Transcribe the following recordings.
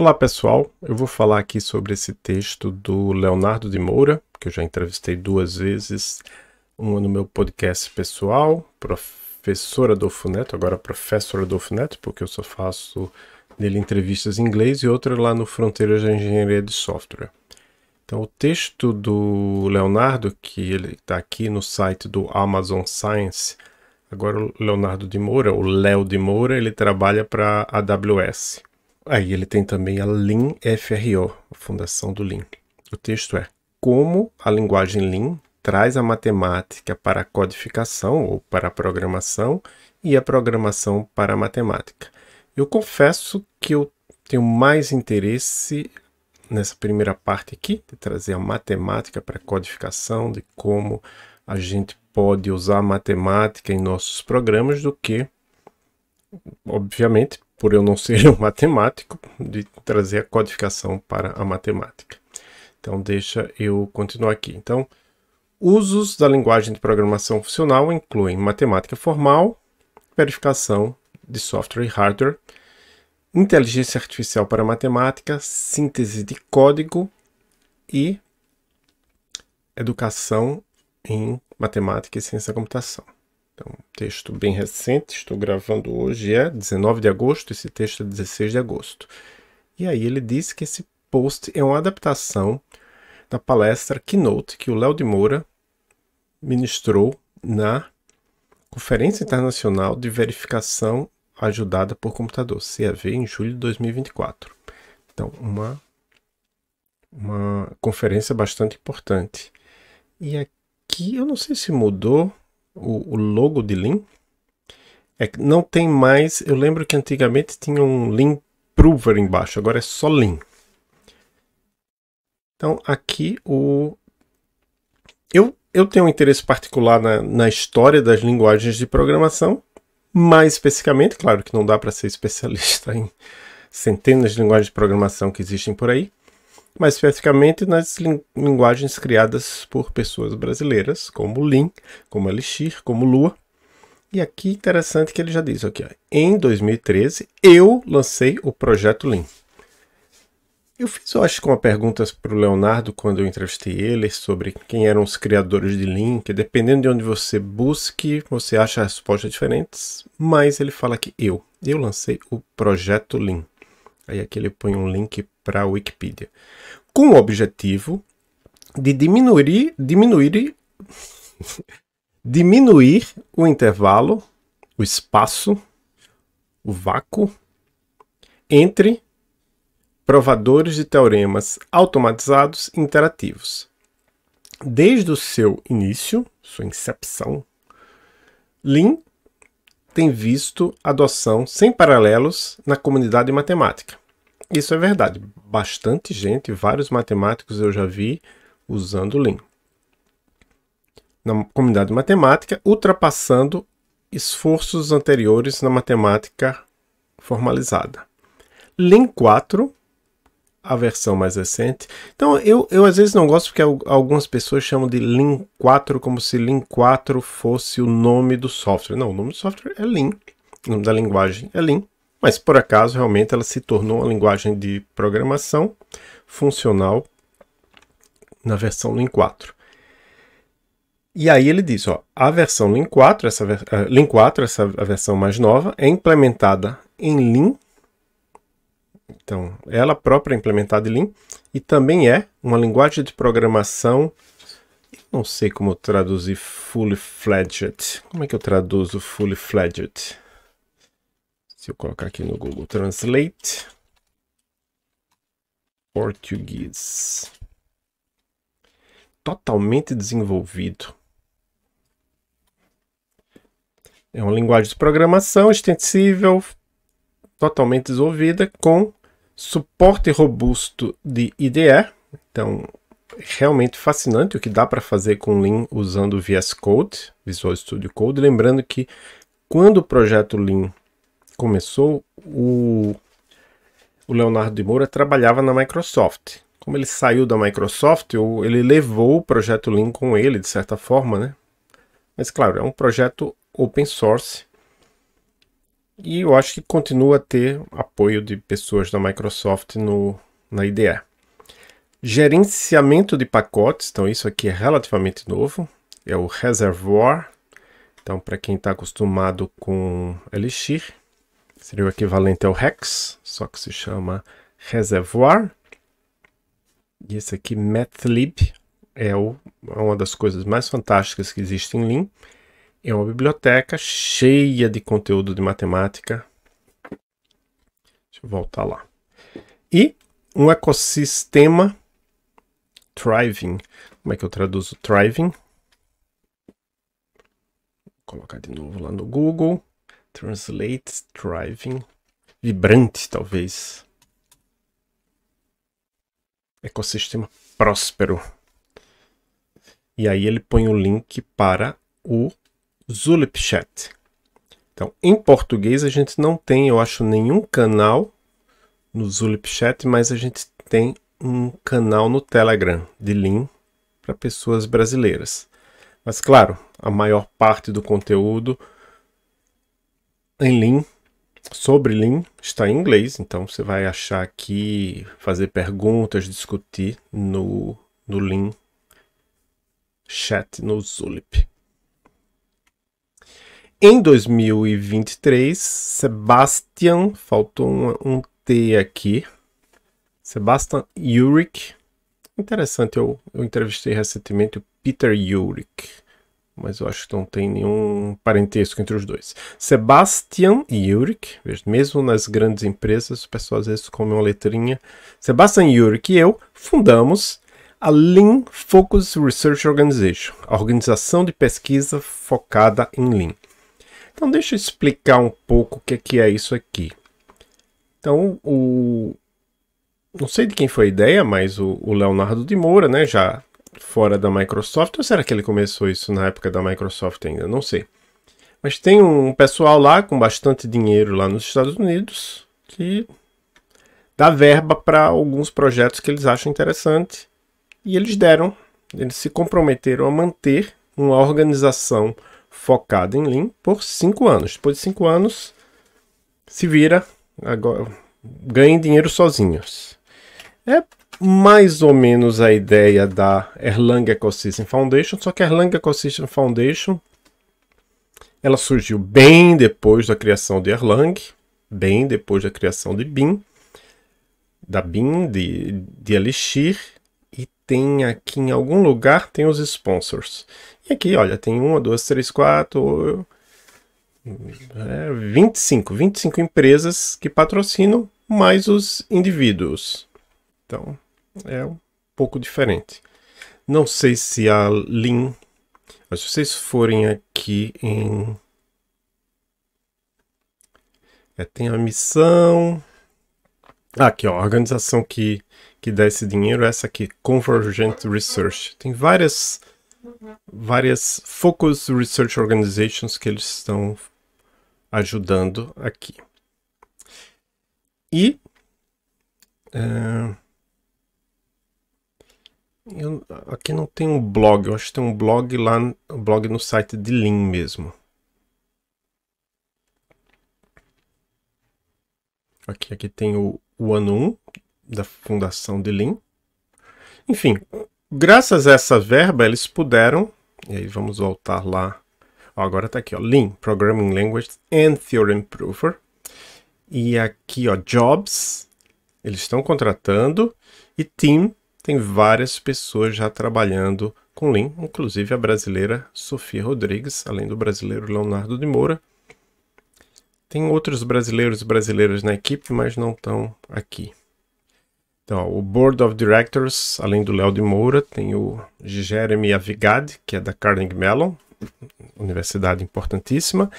Olá pessoal, eu vou falar aqui sobre esse texto do Leonardo de Moura, que eu já entrevistei duas vezes, uma no meu podcast pessoal, professora Adolfo Neto, agora professor Adolfo Neto, porque eu só faço nele entrevistas em inglês, e outra lá no Fronteiras da Engenharia de Software. Então o texto do Leonardo, que ele está aqui no site do Amazon Science, agora o Leonardo de Moura, o Léo de Moura, ele trabalha para a AWS. Aí ele tem também a Lean FRO, a fundação do Lean. O texto é Como a linguagem Lean traz a matemática para a codificação ou para a programação e a programação para a matemática. Eu confesso que eu tenho mais interesse nessa primeira parte aqui, de trazer a matemática para a codificação, de como a gente pode usar a matemática em nossos programas, do que, obviamente, por eu não ser um matemático, de trazer a codificação para a matemática. Então, deixa eu continuar aqui. Então, usos da linguagem de programação funcional incluem matemática formal, verificação de software e hardware, inteligência artificial para matemática, síntese de código e educação em matemática e ciência da computação. Então, texto bem recente, estou gravando hoje, é 19 de agosto, esse texto é 16 de agosto. E aí ele diz que esse post é uma adaptação da palestra Keynote que o Léo de Moura ministrou na Conferência Internacional de Verificação Ajudada por Computador, CAV, em julho de 2024. Então, uma, uma conferência bastante importante. E aqui, eu não sei se mudou, o, o logo de Lean, é que não tem mais. Eu lembro que antigamente tinha um Lean Prover embaixo, agora é só Lean. Então aqui o. Eu, eu tenho um interesse particular na, na história das linguagens de programação, mais especificamente, claro que não dá para ser especialista em centenas de linguagens de programação que existem por aí, mais especificamente nas linguagens criadas por pessoas brasileiras, como Lean, como Elixir, como Lua. E aqui interessante que ele já diz aqui, ó, em 2013 eu lancei o projeto Lean. Eu fiz, eu acho, uma pergunta para o Leonardo quando eu entrevistei ele sobre quem eram os criadores de Lean, que dependendo de onde você busque, você acha respostas diferentes, mas ele fala que eu, eu lancei o projeto Lean. Aí aqui ele põe um link para a Wikipedia, com o objetivo de diminuir, diminuir, diminuir o intervalo, o espaço, o vácuo entre provadores de teoremas automatizados interativos. Desde o seu início, sua incepção, Lin tem visto adoção sem paralelos na comunidade matemática. Isso é verdade. Bastante gente, vários matemáticos eu já vi usando Lean. Na comunidade matemática, ultrapassando esforços anteriores na matemática formalizada. Lean 4, a versão mais recente. Então, eu, eu às vezes não gosto porque algumas pessoas chamam de Lean 4 como se Lean 4 fosse o nome do software. Não, o nome do software é Lean. O nome da linguagem é Lean mas por acaso realmente ela se tornou uma linguagem de programação funcional na versão Lin 4. E aí ele diz, ó, a versão Lin 4, essa, uh, Lin 4, essa a versão mais nova, é implementada em Lin. Então, ela própria é implementada em Lin e também é uma linguagem de programação não sei como traduzir fully fledged. Como é que eu traduzo fully fledged? Se eu colocar aqui no Google Translate, português. Totalmente desenvolvido. É uma linguagem de programação extensível, totalmente desenvolvida, com suporte robusto de IDE. Então, realmente fascinante o que dá para fazer com Lean usando o VS Code, Visual Studio Code. Lembrando que quando o projeto Lean começou, o, o Leonardo de Moura trabalhava na Microsoft. Como ele saiu da Microsoft, ele levou o projeto Lean com ele, de certa forma, né? Mas, claro, é um projeto open source. E eu acho que continua a ter apoio de pessoas da Microsoft no, na IDE. Gerenciamento de pacotes, então isso aqui é relativamente novo, é o Reservoir. Então, para quem está acostumado com Elixir, Seria o equivalente ao Rex, só que se chama Reservoir. E esse aqui, Mathlib, é, o, é uma das coisas mais fantásticas que existe em Lean. É uma biblioteca cheia de conteúdo de matemática. Deixa eu voltar lá. E um ecossistema thriving. Como é que eu traduzo thriving? Vou colocar de novo lá no Google. Translate Driving. Vibrante, talvez. Ecossistema próspero. E aí ele põe o link para o Zulip Chat. Então, em português a gente não tem, eu acho, nenhum canal no Zulip Chat, mas a gente tem um canal no Telegram de Lean para pessoas brasileiras. Mas claro, a maior parte do conteúdo em Lean, sobre Lean, está em inglês, então você vai achar aqui, fazer perguntas, discutir no, no Lean Chat no Zulip. Em 2023, Sebastian, faltou um, um T aqui, Sebastian Uric, interessante, eu, eu entrevistei recentemente o Peter Uric mas eu acho que não tem nenhum parentesco entre os dois. Sebastian e Yurik, mesmo nas grandes empresas, o pessoal às vezes come uma letrinha. Sebastian Yurik e eu fundamos a Lean Focus Research Organization, a organização de pesquisa focada em Lean. Então deixa eu explicar um pouco o que é, que é isso aqui. Então, o... não sei de quem foi a ideia, mas o, o Leonardo de Moura, né, já fora da Microsoft, ou será que ele começou isso na época da Microsoft ainda? Não sei. Mas tem um pessoal lá com bastante dinheiro lá nos Estados Unidos que dá verba para alguns projetos que eles acham interessante e eles deram, eles se comprometeram a manter uma organização focada em Lean por cinco anos. Depois de cinco anos, se vira, agora ganhem dinheiro sozinhos. É mais ou menos a ideia da Erlang Ecosystem Foundation, só que a Erlang Ecosystem Foundation ela surgiu bem depois da criação de Erlang, bem depois da criação de BIM, da BIM, de, de Elixir, e tem aqui em algum lugar tem os sponsors. E aqui, olha, tem uma, duas, três, quatro, é, 25, 25 empresas que patrocinam, mais os indivíduos. Então, é um pouco diferente. Não sei se a Lean, mas se vocês forem aqui em. É, tem a missão. Ah, aqui, ó, a organização que, que dá esse dinheiro é essa aqui, Convergent Research. Tem várias, várias Focus Research Organizations que eles estão ajudando aqui. E. É, eu, aqui não tem um blog, eu acho que tem um blog lá, um blog no site de Lean mesmo. Aqui, aqui tem o, o ano 1 da fundação de Lean. Enfim, graças a essa verba eles puderam, e aí vamos voltar lá, ó, agora está aqui, ó, Lean, Programming Language and Theorem Prover. E aqui, ó, Jobs, eles estão contratando, e Team, tem várias pessoas já trabalhando com Lean, inclusive a brasileira Sofia Rodrigues, além do brasileiro Leonardo de Moura. Tem outros brasileiros e brasileiras na equipe, mas não estão aqui. Então, ó, o Board of Directors, além do Léo de Moura, tem o Jeremy Avigad, que é da Carnegie Mellon, universidade importantíssima,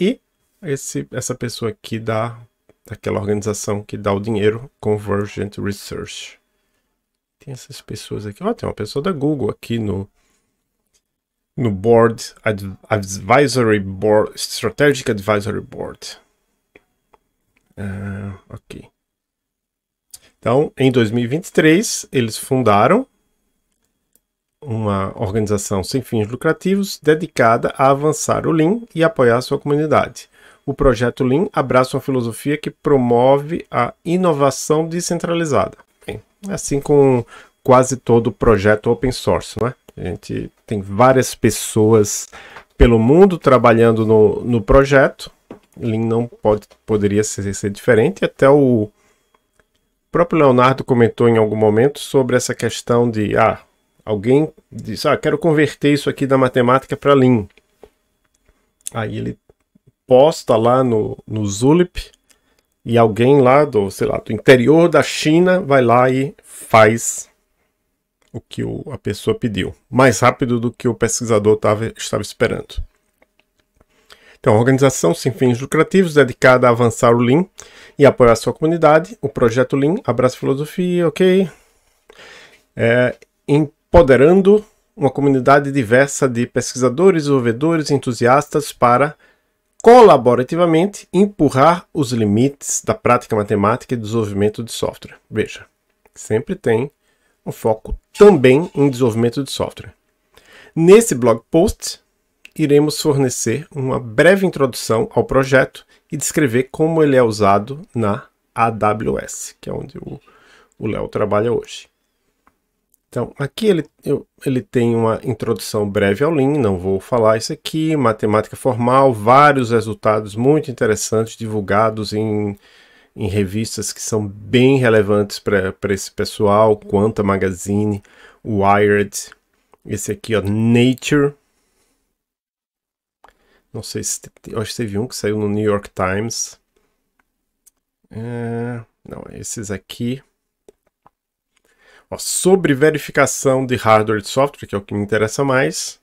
e esse, essa pessoa aqui da, daquela organização que dá o dinheiro, Convergent Research tem essas pessoas aqui. Ó, tem uma pessoa da Google aqui no, no Board Advisory Board, Strategic Advisory Board. Uh, ok. Então, em 2023, eles fundaram uma organização sem fins lucrativos dedicada a avançar o Lean e apoiar sua comunidade. O projeto Lean abraça uma filosofia que promove a inovação descentralizada. Assim com quase todo projeto open source, né? A gente tem várias pessoas pelo mundo trabalhando no, no projeto. Lean não pode, poderia ser, ser diferente. Até o próprio Leonardo comentou em algum momento sobre essa questão de ah, alguém disse, ah, quero converter isso aqui da matemática para Lean. Aí ele posta lá no, no Zulip e alguém lá do, sei lá, do interior da China vai lá e faz o que o, a pessoa pediu, mais rápido do que o pesquisador tava, estava esperando. Então, a organização sem fins lucrativos dedicada a avançar o Lean e apoiar sua comunidade, o projeto Lean abraça filosofia, ok? É, empoderando uma comunidade diversa de pesquisadores, desenvolvedores, entusiastas para colaborativamente empurrar os limites da prática matemática e desenvolvimento de software. Veja, sempre tem um foco também em desenvolvimento de software. Nesse blog post, iremos fornecer uma breve introdução ao projeto e descrever como ele é usado na AWS, que é onde o Léo trabalha hoje. Então, aqui ele, eu, ele tem uma introdução breve ao Lean, não vou falar isso aqui, matemática formal, vários resultados muito interessantes divulgados em, em revistas que são bem relevantes para esse pessoal, Quanta Magazine, Wired, esse aqui, ó, Nature. Não sei se, acho que teve um que saiu no New York Times. É, não, esses aqui... Ó, sobre verificação de hardware e software, que é o que me interessa mais,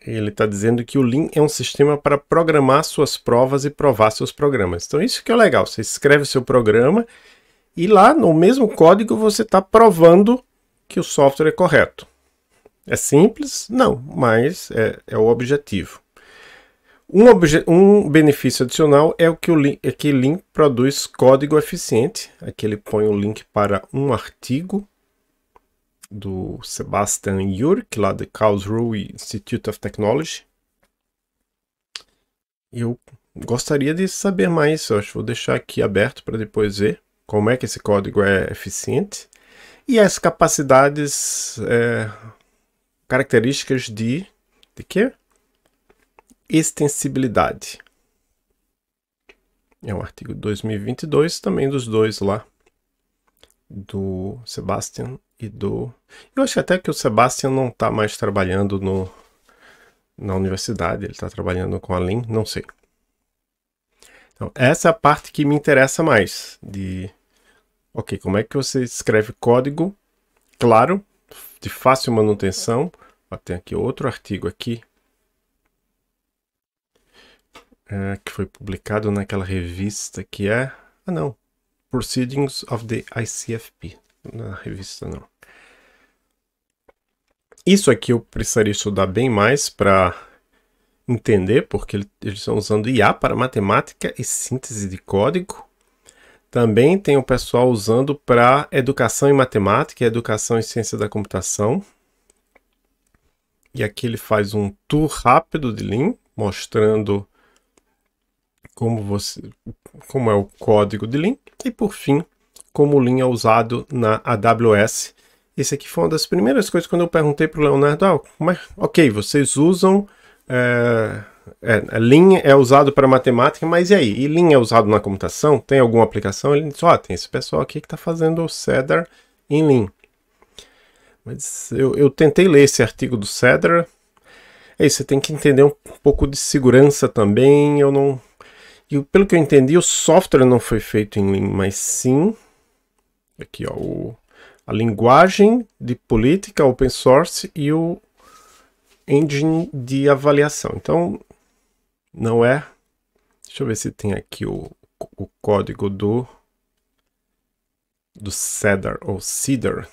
ele está dizendo que o Lean é um sistema para programar suas provas e provar seus programas. Então isso que é legal, você escreve seu programa e lá no mesmo código você está provando que o software é correto. É simples? Não, mas é, é o objetivo. Um, um, benefício adicional é, o que o link, é que Link produz código eficiente. Aqui é ele põe o link para um artigo do Sebastian Jurk, lá do Karlsruhe Institute of Technology. Eu gostaria de saber mais, eu acho que vou deixar aqui aberto para depois ver como é que esse código é eficiente e as capacidades, é, características de, de quê? extensibilidade. É um artigo 2022, também dos dois lá, do Sebastian e do. Eu acho até que o Sebastian não está mais trabalhando no, na universidade, ele está trabalhando com a Lin não sei. Então, essa é a parte que me interessa mais. De, ok, como é que você escreve código claro, de fácil manutenção. tem aqui outro artigo aqui é, que foi publicado naquela revista que é. Ah, não. Proceedings of the ICFP. Na revista, não. Isso aqui eu precisaria estudar bem mais para entender, porque eles estão usando IA para matemática e síntese de código. Também tem o pessoal usando para educação em matemática e educação em ciência da computação. E aqui ele faz um tour rápido de Lean, mostrando como, você, como é o código de lin e, por fim, como o Lean é usado na AWS. Esse aqui foi uma das primeiras coisas quando eu perguntei para o Leonardo, ah, ok, vocês usam... Eh, eh, é, é, é usado para matemática, mas e aí? E Lean é usado na computação? Tem alguma aplicação? Ele disse, ó, oh, tem esse pessoal aqui que está fazendo o Cedar em lin. Mas eu, eu tentei ler esse artigo do Cedar, é isso, você tem que entender um pouco de segurança também. Eu não, e pelo que eu entendi, o software não foi feito em Lean, mas sim aqui ó, o, a linguagem de política open source e o engine de avaliação. Então não é. Deixa eu ver se tem aqui o, o código do do Cedar ou Cedar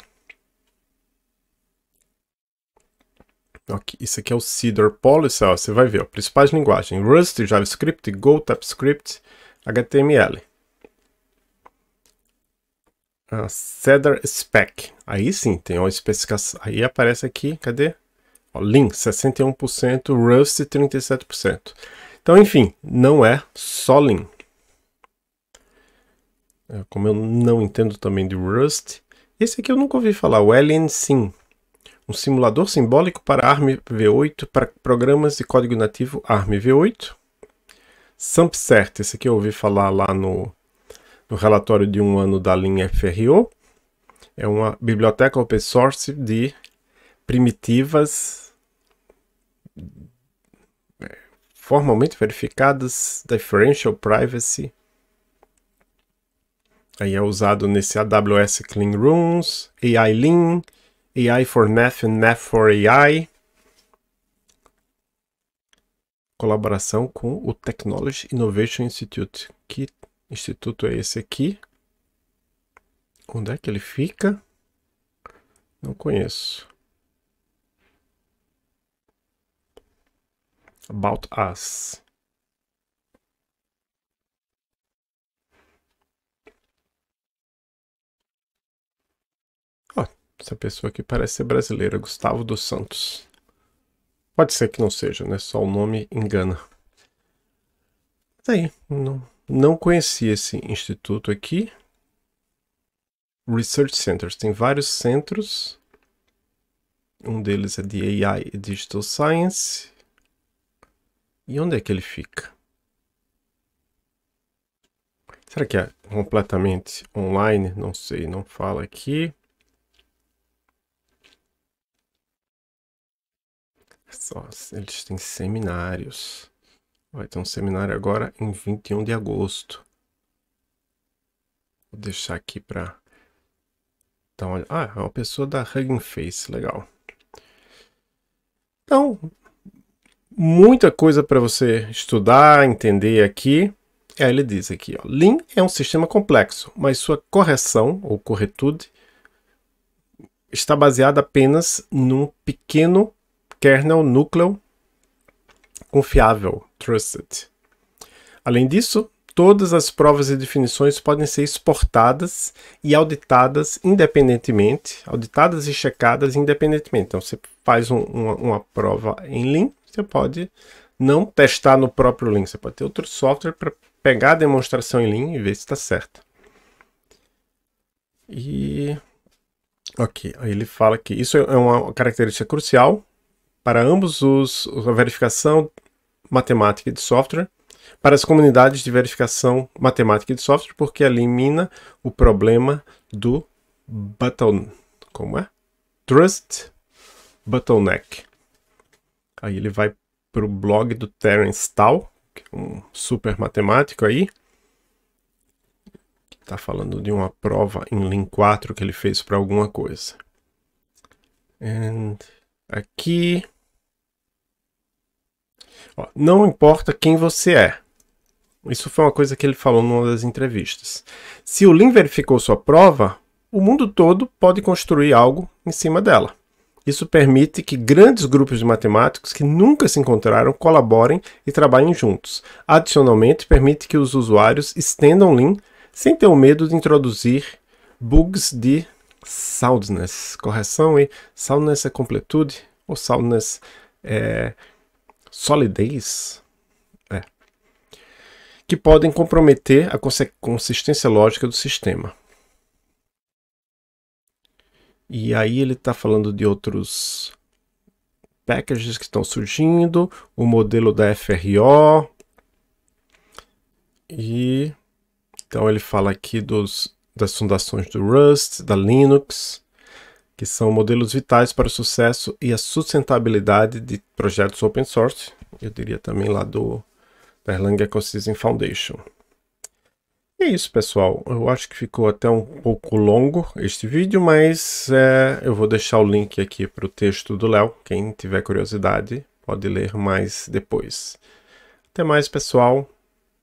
Aqui, isso aqui é o Cedar Policy, ó, você vai ver, ó, principais linguagens, Rust, JavaScript, Go, TypeScript, HTML. Ah, Cedar Spec, aí sim, tem uma especificação, aí aparece aqui, cadê? Ó, Lean, 61%, Rust, 37%. Então, enfim, não é só Lean. É, como eu não entendo também de Rust, esse aqui eu nunca ouvi falar, o Sim um simulador simbólico para ARM V8 para programas de código nativo ARM V8. SampCert, esse aqui eu ouvi falar lá no, no relatório de um ano da linha FRO. É uma biblioteca open source de primitivas é, formalmente verificadas, Differential Privacy. Aí é usado nesse AWS Clean Rooms, AI Lean, AI for Math and Math for AI. Colaboração com o Technology Innovation Institute. Que instituto é esse aqui? Onde é que ele fica? Não conheço. About Us. Essa pessoa aqui parece ser brasileira, Gustavo dos Santos. Pode ser que não seja, né? Só o nome engana. Tá aí, não, não conheci esse instituto aqui. Research Centers, tem vários centros. Um deles é de AI e Digital Science. E onde é que ele fica? Será que é completamente online? Não sei, não fala aqui. eles têm seminários. Vai ter um seminário agora em 21 de agosto. Vou deixar aqui para Então olha, Ah, é uma pessoa da Hugging Face, legal. Então, muita coisa para você estudar, entender aqui. Aí é, ele diz aqui, ó, Lean é um sistema complexo, mas sua correção ou corretude está baseada apenas num pequeno kernel núcleo confiável, trusted. Além disso, todas as provas e definições podem ser exportadas e auditadas independentemente, auditadas e checadas independentemente. Então, você faz um, uma, uma, prova em Lean, você pode não testar no próprio Lean, você pode ter outro software para pegar a demonstração em Lean e ver se está certa. E. Ok, aí ele fala que isso é uma característica crucial para ambos os a verificação matemática de software, para as comunidades de verificação matemática de software, porque elimina o problema do button, como é? Trust bottleneck. Aí ele vai para o blog do Terence Tal, que é um super matemático aí. Está falando de uma prova em Lean 4 que ele fez para alguma coisa. And aqui Ó, não importa quem você é. Isso foi uma coisa que ele falou numa das entrevistas. Se o Lean verificou sua prova, o mundo todo pode construir algo em cima dela. Isso permite que grandes grupos de matemáticos que nunca se encontraram colaborem e trabalhem juntos. Adicionalmente, permite que os usuários estendam Lean sem ter o medo de introduzir bugs de soundness, correção e soundness é completude ou soundness é solidez é, que podem comprometer a consistência lógica do sistema. E aí ele está falando de outros packages que estão surgindo, o modelo da FRO. E então ele fala aqui dos, das fundações do Rust, da Linux que são modelos vitais para o sucesso e a sustentabilidade de projetos open source, eu diria também lá do Erlang Ecosystem Foundation. E é isso, pessoal. Eu acho que ficou até um pouco longo este vídeo, mas é, eu vou deixar o link aqui para o texto do Léo. Quem tiver curiosidade pode ler mais depois. Até mais, pessoal.